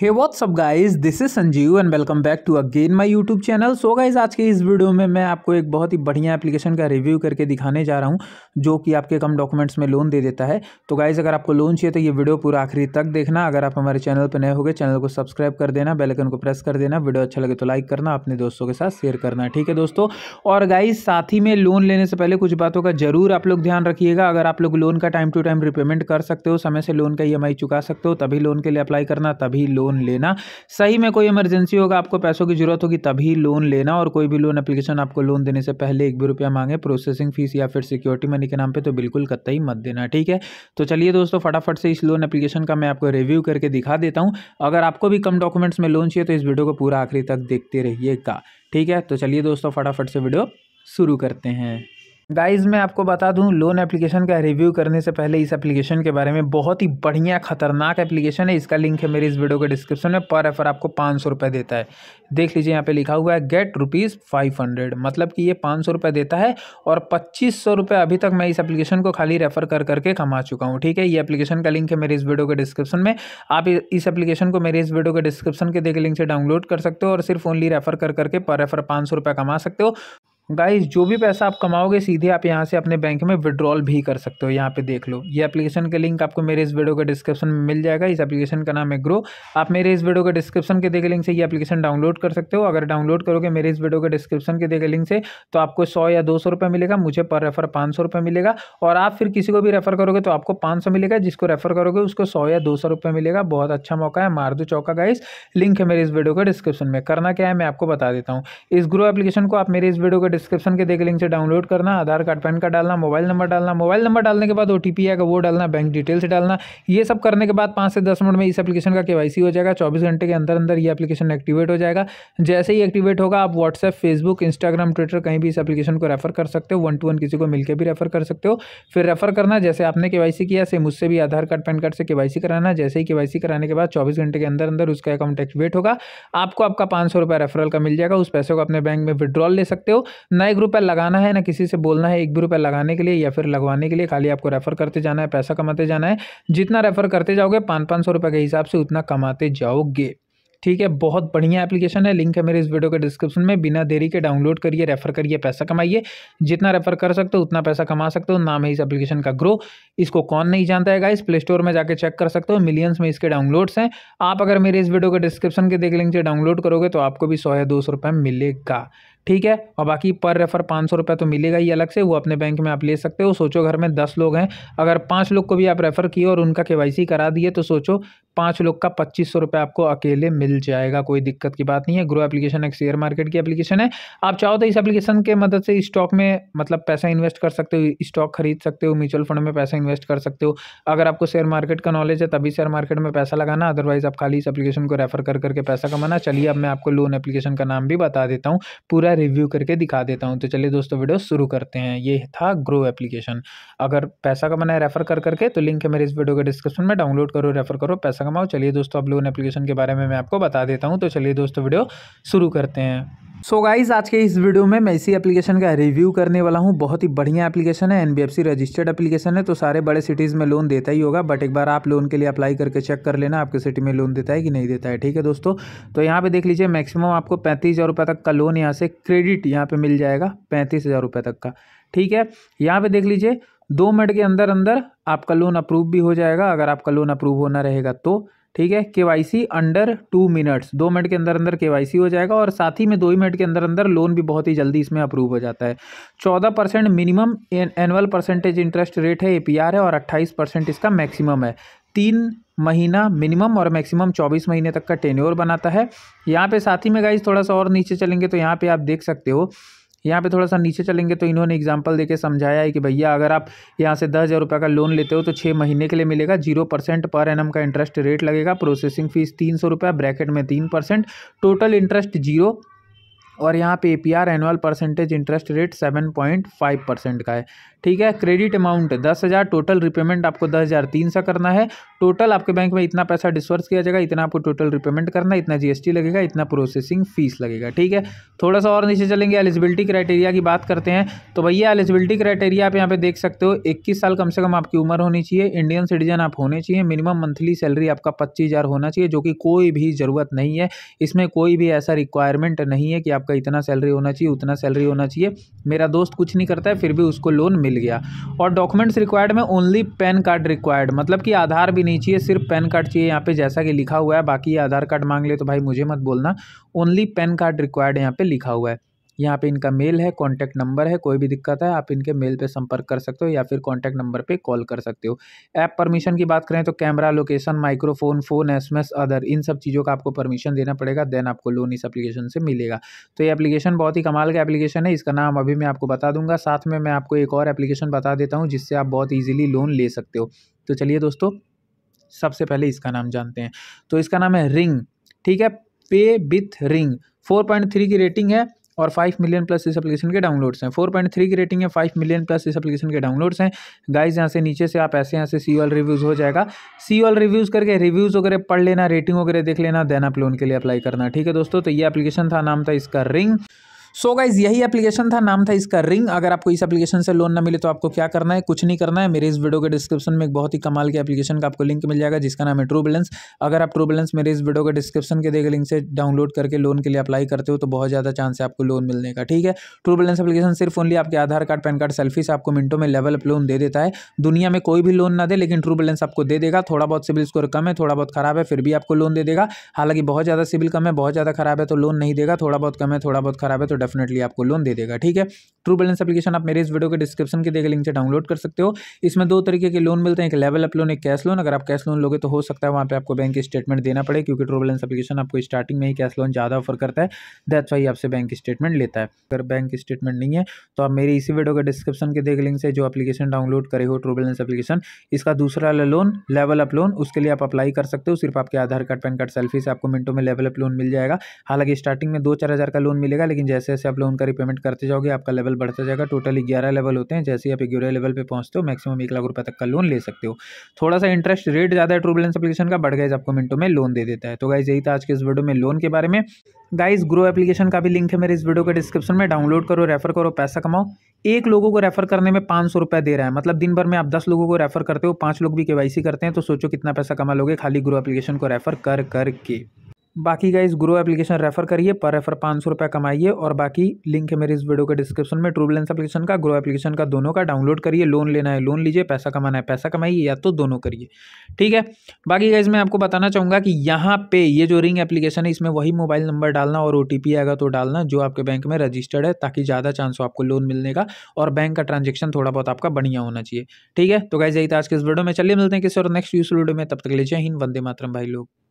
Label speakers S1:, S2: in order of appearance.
S1: hey what's up guys this is Sanjeev and welcome back to again my YouTube channel so guys आज के इस video में मैं आपको एक बहुत ही बढ़िया एप्लीकेशन का रिव्यू करके दिखाने जा रहा हूँ जो कि आपके कम डॉक्यूमेंट्स में लोन दे देता है तो गाइस अगर आपको लोन चाहिए तो ये वीडियो पूरा आखिरी तक देखना अगर आप हमारे चैनल पर नए हो गए चैनल को सब्सक्राइब कर देना बेलकन को प्रेस कर देना वीडियो अच्छा लगे तो लाइक करना अपने दोस्तों के साथ शेयर करना ठीक है दोस्तों और गाइज साथ ही में लोन लेने से पहले कुछ बातों का जरूर आप लोग ध्यान रखिएगा अगर आप लोग लोन का टाइम टू टाइम रिपेमेंट कर सकते हो समय से लोन का ई e चुका सकते हो तभी लोन के लिए अप्लाई करना तभी लोन लोन लेना सही में कोई इमरजेंसी होगा आपको पैसों की जरूरत होगी तभी लोन लेना और कोई भी लोन एप्लीकेशन आपको लोन देने से पहले एक भी रुपया मांगे प्रोसेसिंग फीस या फिर सिक्योरिटी मनी के नाम पर तो बिल्कुल कतई मत देना ठीक है तो चलिए दोस्तों फटाफट से इस लोन एप्लीकेशन का मैं आपको रिव्यू करके दिखा देता हूँ अगर आपको भी कम डॉक्यूमेंट्स में लोन चाहिए तो इस वीडियो को पूरा आखिरी तक देखते रहिएगा ठीक है तो चलिए दोस्तों फटाफट से वीडियो शुरू करते हैं गाइज मैं आपको बता दूं लोन एप्लीकेशन का रिव्यू करने से पहले इस एप्लीकेशन के बारे में बहुत ही बढ़िया खतरनाक एप्लीकेशन है इसका लिंक है मेरी इस वीडियो के डिस्क्रिप्शन में पर एफर आपको पाँच सौ रुपये देता है देख लीजिए यहाँ पे लिखा हुआ है गेट रुपीज़ फाइव हंड्रेड मतलब कि ये पाँच सौ रुपये देता है और पच्चीस सौ रुपये अभी तक मैं इस एप्लीकेशन को खाली रेफर कर करके कमा चुका हूँ ठीक है ये एप्लीकेशन का लिंक है मेरे इस वीडियो के डिस्क्रिप्शन में आप इस एप्लीकेशन को मेरे इस वीडियो के डिस्क्रिप्शन के देखे लिंक से डाउनलोड कर सकते हो और सिर्फ ओनली रेफर कर करके पर रेफर पाँच सौ रुपये कमा सकते हो गाइस जो भी पैसा आप कमाओगे सीधे आप यहाँ से अपने बैंक में विड्रॉल भी कर सकते हो यहाँ पे देख लो ये एप्लीकेशन का लिंक आपको मेरे इस वीडियो के डिस्क्रिप्शन में मिल जाएगा इस एप्लीकेशन का नाम है ग्रो आप मेरे इस वीडियो के डिस्क्रिप्शन के देखे लिंक से ये एप्लीकेशन डाउनलोड कर सकते हो अगर डाउनलोड करोगे मेरे इस वीडियो के डिस्क्रिप्शन के देखे लिंक से तो आपको सौ या दो सौ मिलेगा मुझे पर रेफर पाँच सौ मिलेगा और आप फिर किसी को भी रेफर करोगे तो आपको पाँच मिलेगा जिसको रेफर करोगे उसको सौ या दो मिलेगा बहुत अच्छा मौका है मारदू चौका गाइस लिंक है मेरे इस वीडियो के डिस्क्रिप्शन में करना क्या है मैं आपको बता देता हूँ इस ग्रो एप्लीकेशन को आप मेरे इस वीडियो के डिस्क्रिप्शन के देखे लिंक से डाउनलोड करना आधार कार्ड पैन कार्ड डालना मोबाइल नंबर डालना मोबाइल नंबर डालने के बाद ओ टी आएगा वो डालना बैंक डिटेल्स डालना ये सब करने के बाद पाँच से दस मिनट में इस एप्लीकेशन का के हो जाएगा चौबीस घंटे के अंदर अंदर यह एप्लीकेशन एक्टिवेट हो जाएगा जैसे ही एक्टिवेट होगा आप व्हाट्सएप फेसबुक इंस्टाग्राम ट्विटर कहीं भी इस एप्लीकेशन को रेफर कर सकते हो वन टू वन किसी को मिलकर भी रेफर कर सकते हो फिर रेफर करना जैसे आपने के किया सेम मुझसे भी आधार कार्ड पैन कार्ड से के कराना जैसे ही के कराने के बाद चौबीस घंटे के अंदर अंदर उसका अकाउंट एक्टिवेट होगा आपको आपका पांच सौ रेफरल का मिल जाएगा उस पैसे को अपने बैंक में विड्रॉल ले सकते हो ना एक रुपया लगाना है ना किसी से बोलना है एक भी रुपया लगाने के लिए या फिर लगवाने के लिए खाली आपको रेफ़र करते जाना है पैसा कमाते जाना है जितना रेफ़र करते जाओगे पाँच पाँच सौ रुपये के हिसाब से उतना कमाते जाओगे ठीक है बहुत बढ़िया एप्लीकेशन है लिंक है मेरे इस वीडियो के डिस्क्रिप्शन में बिना देरी के डाउनलोड करिए रेफर करिए पैसा कमाइए जितना रेफर कर सकते हो उतना पैसा कमा सकते हो नाम है इस एप्लीकेशन का ग्रो इसको कौन नहीं जानता है गाइस प्ले स्टोर में जाके चेक कर सकते हो मिलियंस में इसके डाउनलोड्स हैं आप अगर मेरे इस वीडियो के डिस्क्रिप्शन के देख लिंक से डाउनलोड करोगे तो आपको भी सौ या दो मिलेगा ठीक है और बाकी पर रेफर पाँच सौ रुपये तो मिलेगा ही अलग से वो अपने बैंक में आप ले सकते हो सोचो घर में दस लोग हैं अगर पाँच लोग को भी आप रेफ़र किए और उनका के करा दिए तो सोचो पाँच लोग का पच्चीस सौ रुपये आपको अकेले मिल जाएगा कोई दिक्कत की बात नहीं है ग्रो एप्लीकेशन एक शेयर मार्केट की एप्लीकेशन है आप चाहो तो इस एप्लीकेशन के मदद से स्टॉक में मतलब पैसा इन्वेस्ट कर सकते हो स्टॉक खरीद सकते हो म्यूचुअल फंड में पैसा इन्वेस्ट कर सकते हो अगर आपको शेयर मार्केट का नॉलेज है तभी शेयर मार्केट में पैसा लगाना अदरवाइज़ आप खाली इस एप्लीकेशन को रेफर कर करके पैसा कमाना चलिए अब मैं आपको लोन एप्लीकेशन का नाम भी बता देता हूँ पूरा पूरा रिव्यू करके दिखा देता हूँ तो चलिए दोस्तों वीडियो शुरू करते हैं ये था ग्रो एप्लीकेशन अगर पैसा कमाना है रेफर कर करके तो लिंक है मेरे इस वीडियो के डिस्क्रिप्शन में डाउनलोड करो रेफर करो पैसा कमाओ चलिए दोस्तों आप लोन एप्लीकेशन के बारे में मैं आपको बता देता हूँ तो चलिए दोस्तों वीडियो शुरू करते हैं सो so गाइज आज के इस वीडियो में मैं इसी एप्लीकेशन का रिव्यू करने वाला हूँ बहुत ही बढ़िया एप्लीकेशन है एनबीएफसी रजिस्टर्ड एप्लीकेशन है तो सारे बड़े सिटीज़ में लोन देता ही होगा बट एक बार आप लोन के लिए अप्लाई करके चेक कर लेना आपके सिटी में लोन देता है कि नहीं देता है ठीक है दोस्तों तो यहाँ पे देख लीजिए मैक्सिमम आपको पैंतीस हज़ार रुपये तक का लोन यहाँ से क्रेडिट यहाँ पर मिल जाएगा पैंतीस हज़ार रुपये तक का ठीक है यहाँ पर देख लीजिए दो मिनट के अंदर अंदर आपका लोन अप्रूव भी हो जाएगा अगर आपका लोन अप्रूव होना रहेगा तो ठीक है K Y C under two minutes दो मिनट के अंदर अंदर के वाई सी हो जाएगा और साथ ही में दो ही मिनट के अंदर अंदर लोन भी बहुत ही जल्दी इसमें अप्रूव हो जाता है चौदह percent minimum annual percentage interest rate है ए पी आर है और अट्ठाईस परसेंट इसका मैक्सिमम है तीन महीना मिनिमम और मैक्सिमम चौबीस महीने तक का टेन्योर बनाता है यहाँ पे साथ ही में गाइज थोड़ा सा और नीचे चलेंगे तो यहाँ पे आप देख सकते हो यहाँ पे थोड़ा सा नीचे चलेंगे तो इन्होंने एग्जांपल देके समझाया है कि भैया अगर आप यहाँ से दस हज़ार रुपये का लोन लेते हो तो छः महीने के लिए मिलेगा जीरो परसेंट पर एनम का इंटरेस्ट रेट लगेगा प्रोसेसिंग फीस तीन सौ रुपये ब्रैकेट में तीन परसेंट टोटल इंटरेस्ट जीरो और यहाँ पे R annual percentage interest rate seven point five percent का है ठीक है क्रेडिट अमाउंट दस हज़ार टोटल रिपेमेंट आपको दस हज़ार तीन सौ करना है टोटल आपके बैंक में इतना पैसा डिसवर्स किया जाएगा इतना आपको टोटल रिपेमेंट करना इतना जीएसटी लगेगा इतना प्रोसेसिंग फीस लगेगा ठीक है थोड़ा सा और नीचे चलेंगे एलिजिबिलिटी क्राइटेरिया की बात करते हैं तो भैया एलिजिबिलिटी क्राइटेरिया आप यहाँ पे देख सकते हो इक्कीस साल कम से कम आपकी उम्र होनी चाहिए इंडियन सिटीजन आप होने चाहिए मिनिमम मंथली सैलरी आपका पच्चीस होना चाहिए जो कि कोई भी ज़रूरत नहीं है इसमें कोई भी ऐसा रिक्वायरमेंट नहीं है कि आपका इतना सैलरी होना चाहिए उतना सैलरी होना चाहिए मेरा दोस्त कुछ नहीं करता है फिर भी उसको लोन मिल गया और डॉक्यूमेंट्स रिक्वायर्ड में ओनली पैन कार्ड रिक्वायर्ड मतलब कि आधार भी नहीं चाहिए सिर्फ पैन कार्ड चाहिए यहाँ पे जैसा कि लिखा हुआ है बाकी आधार कार्ड मांग ले तो भाई मुझे मत बोलना ओनली पैन कार्ड रिक्वायर्ड यहाँ पे लिखा हुआ है यहाँ पे इनका मेल है कॉन्टैक्ट नंबर है कोई भी दिक्कत है आप इनके मेल पे संपर्क कर सकते हो या फिर कॉन्टैक्ट नंबर पे कॉल कर सकते हो ऐप परमिशन की बात करें तो camera location microphone phone as other इन सब चीज़ों का आपको परमिशन देना पड़ेगा देन आपको लोन इस एप्लीकेशन से मिलेगा तो ये एप्लीकेशन बहुत ही कमाल का एप्लीकेशन है इसका नाम अभी मैं आपको बता दूंगा साथ में मैं आपको एक और एप्लीकेशन बता देता हूँ जिससे आप बहुत ईजिली लोन ले सकते हो तो चलिए दोस्तों सबसे पहले इसका नाम जानते हैं तो इसका नाम है रिंग ठीक है पे विथ रिंग 4.3 की रेटिंग है और 5 मिलियन प्लस इस एप्लीकेशन के डाउनलोड्स हैं 4.3 की रेटिंग है 5 मिलियन प्लस इस एप्लीकेशन के डाउनलोड्स हैं गाइस यहाँ से नीचे से आप ऐसे यहाँ से सी ऑल रिव्यूज़ हो जाएगा सी ऑल रिव्यूज़ करके रिव्यूज़ वगैरह पढ़ लेना रेटिंग वगैरह देख लेना देन आप लोन के लिए अप्लाई करना ठीक है दोस्तों तो ये एप्लीकेशन था नाम था इसका रिंग सो so गाइज यही एप्लीकेशन था नाम था इसका रिंग अगर आपको इस एप्लीकेशन से लोन ना मिले तो आपको क्या करना है कुछ नहीं करना है मेरे इस वीडियो के डिस्क्रिप्शन में एक बहुत ही कमाल के एप्लीकेशन का आपको लिंक मिल जाएगा जिसका नाम है ट्रू बैलेंस अगर आप ट्रू बैलेंस मेरे इस वीडियो के डिस्क्रिप्शन के देखे लिंक से डाउनलोड करके लोन के लिए अप्लाई करते हो तो बहुत ज़्यादा चांस है आपको लोन मिलने का ठीक है ट्रू बैलेंस एप्लीकेशन सिर्फ ओनली आपके Aadhaar card PAN card selfie से आपको मिनटों में लेवल अप लोन दे देता है दुनिया में कोई भी लोन ना दे लेकिन ट्रू बैलेंस आपको दे देगा थोड़ा बहुत सिविल स्कोर कम है थोड़ा बहुत खराब है फिर भी आपको लोन दे देगा हालांकि बहुत ज़्यादा सिविल कम है बहुत ज़्यादा खराब है तो लोन नहीं देगा थोड़ा बहुत कम है थोड़ा बहुत खराब है तो डेफिनेटली आपको लोन दे देगा ठीक है ट्रू बैलेंस एप्लीकेशन आप मेरे इस वीडियो के डिस्क्रिप्शन के देखे लिंक से डाउनलोड कर सकते हो इसमें दो तरीके के लोन मिलते हैं एक लेवल अप लोन एक कैश लोन अगर आप कैश लोन लोगे तो हो सकता है वहाँ पे आपको बैंक स्टेटमेंट देना पड़े क्योंकि ट्रू बैलेंस एप्लीकेशन आपको स्टार्टिंग में ही कैश लोन ज़्यादा ऑफर करता है दैट्स वाई आपसे बैंक स्टेटमेंट लेता है अगर बैंक स्टेटमेंट नहीं है तो आप मेरी इसी वीडियो के डिस्क्रिप्शन के देख लिंक से जो अपलीकेशन डाउनलोड करे हो ट्रू बैलेंस एप्लीकेशन इसका दूसरा लोन लेवल अप लोन उसके लिए आप अप्लाई कर सकते हो सिर्फ आपके Aadhaar card PAN card selfie से आपको मिनटों में लेवल अप लोन मिल जाएगा हालांकि स्टार्टिंग में दो चार हज़ार का लोन मिलेगा लेकिन जैसे जैसे आप लोग का रिपेमेंट करते जाओगे आपका लेवल बढ़ता जाएगा टोटल ग्यारह लेवल होते हैं जैसे आप ग्यारह लेवल पर पहुँचते हो मैक्सिमम एक लाख रुपये तक का लोन ले सकते हो थोड़ा सा इंटरेस्ट रेट ज़्यादा है ट्रूबलेंस अपलीकेशन का बढ़ गया आपको मिनटों में लोन दे देता है तो गाइज यही था आज के इस वीडियो में लोन के बारे में गाइज ग्रो एप्लीकेशन का भी लिंक है मेरे इस वीडियो के डिस्क्रिप्शन में डाउनलोड करो रेफर करो पैसा कमाओ एक लोगों को रेफर करने में पाँच सौ रुपया दे रहा है मतलब दिन भर में आप दस लोगों को रेफर करते हो पांच लोग भी केवाईसी करते हैं तो सोचो कितना पैसा कमा लोगे खाली ग्रो एप्लीकेशन को रेफर कर करके बाकी का इस ग्रो एप्लीकेशन रेफर करिए पर रेफर पाँच सौ रुपये कमाइए और बाकी लिंक है मेरे इस वीडियो के डिस्क्रिप्शन में ट्रूबलेंस एप्लीकेशन का ग्रो एप्लीकेशन का दोनों का डाउनलोड करिए लोन लेना है लोन लीजिए पैसा कमाना है पैसा कमाइए या तो दोनों करिए ठीक है बाकी का मैं आपको बताना चाहूँगा कि यहाँ पे ये जो रिंग एप्लीकेशन है इसमें वही मोबाइल नंबर डालना और ओ आएगा तो डालना जो आपके बैंक में रजिस्टर्ड है ताकि ज़्यादा चांस हो आपको लोन मिलने का और बैंक का ट्रांजेक्शन थोड़ा बहुत आपका बढ़िया होना चाहिए ठीक है तो गाइज यही था आज के इस वीडियो में चलिए मिलते हैं किसी और नेक्स्ट यूज वीडियो में तब तक ले हिंद वंदे मातरम भाई लोग